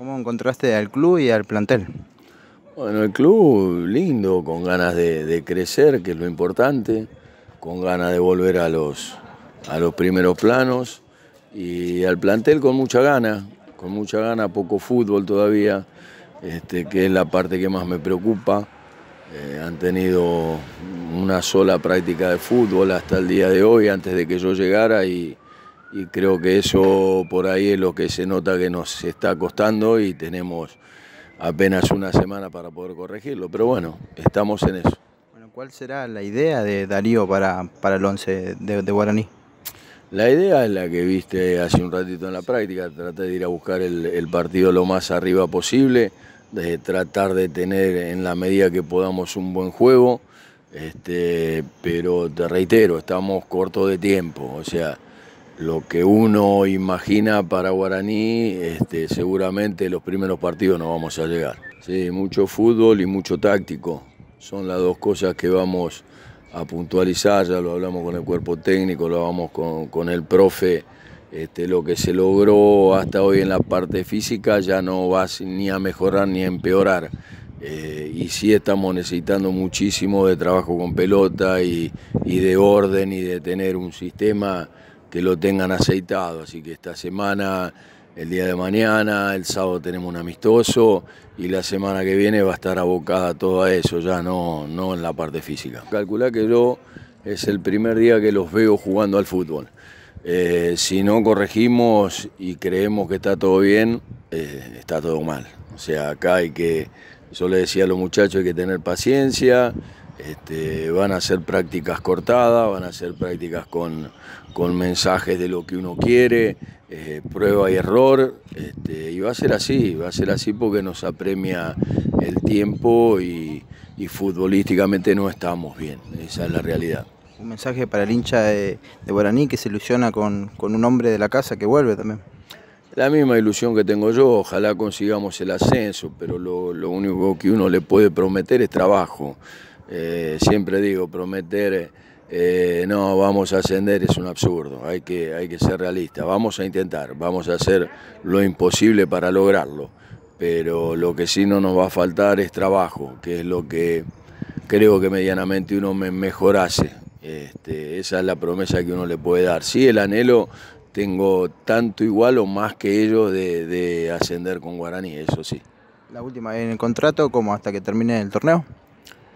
¿Cómo encontraste al club y al plantel? Bueno, el club lindo, con ganas de, crecer, que es lo importante, con ganas de volver a los, a los primeros planos y al plantel con mucha gana, con mucha gana, poco fútbol todavía, este, que es la parte que más me preocupa. Eh, han tenido una sola práctica de fútbol hasta el día de hoy, antes de que yo llegara y y creo que eso por ahí es lo que se nota que nos está costando y tenemos apenas una semana para poder corregirlo, pero bueno, estamos en eso. Bueno, ¿Cuál será la idea de Darío para, para el 11 de, Guaraní? La idea es la que viste hace un ratito en la práctica, tratar de ir a buscar el, partido lo más arriba posible, tratar de tener en la medida que podamos un buen juego, este, pero te reitero, estamos cortos de tiempo, o sea lo que uno imagina para Guaraní, este, seguramente los primeros partidos no vamos a llegar. Sí, mucho fútbol y mucho táctico. Son las dos cosas que vamos a puntualizar, ya lo hablamos con el cuerpo técnico, lo hablamos con, el profe. Este, lo que se logró hasta hoy en la parte física ya no va ni a mejorar ni a empeorar. Eh, y sí estamos necesitando muchísimo de trabajo con pelota y de orden y de tener un sistema que lo tengan aceitado. Así que esta semana, el día de mañana, el sábado tenemos un amistoso y la semana que viene va a estar abocada todo eso, ya no, no en la parte física. Calcula que yo es el primer día que los veo jugando al fútbol. Eh, si no corregimos y creemos que está todo bien, eh, está todo mal. O sea, acá hay que, yo le decía a los muchachos, hay que tener paciencia. Este, van a ser prácticas cortadas, van a ser prácticas con, mensajes de lo que uno quiere, eh, prueba y error, este, y va a ser así, va a ser así porque nos apremia el tiempo y, futbolísticamente no estamos bien, esa es la realidad. Un mensaje para el hincha de, Guaraní que se ilusiona con, un hombre de la casa que vuelve también. La misma ilusión que tengo yo, ojalá consigamos el ascenso, pero lo único que uno le puede prometer es trabajo. Eh, siempre digo, prometer, eh, no, vamos a ascender es un absurdo, hay que, hay que ser realista, vamos a intentar, vamos a hacer lo imposible para lograrlo, pero lo que sí no nos va a faltar es trabajo, que es lo que creo que medianamente uno me mejorase. Este, esa es la promesa que uno le puede dar. Sí, el anhelo tengo tanto igual o más que ellos de, ascender con Guaraní, eso sí. La última en el contrato, como hasta que termine el torneo.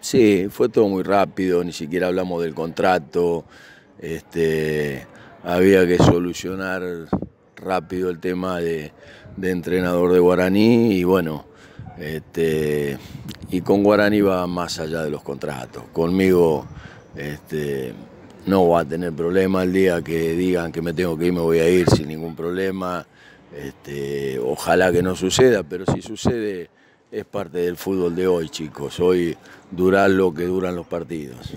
Sí, fue todo muy rápido, ni siquiera hablamos del contrato. Este, había que solucionar rápido el tema de, entrenador de Guaraní y bueno, este, y con Guaraní va más allá de los contratos. Conmigo este, no va a tener problema el día que digan que me tengo que ir, me voy a ir sin ningún problema. ojalá que no suceda, pero si sucede es parte del fútbol de hoy, chicos. Hoy durar lo que duran los partidos.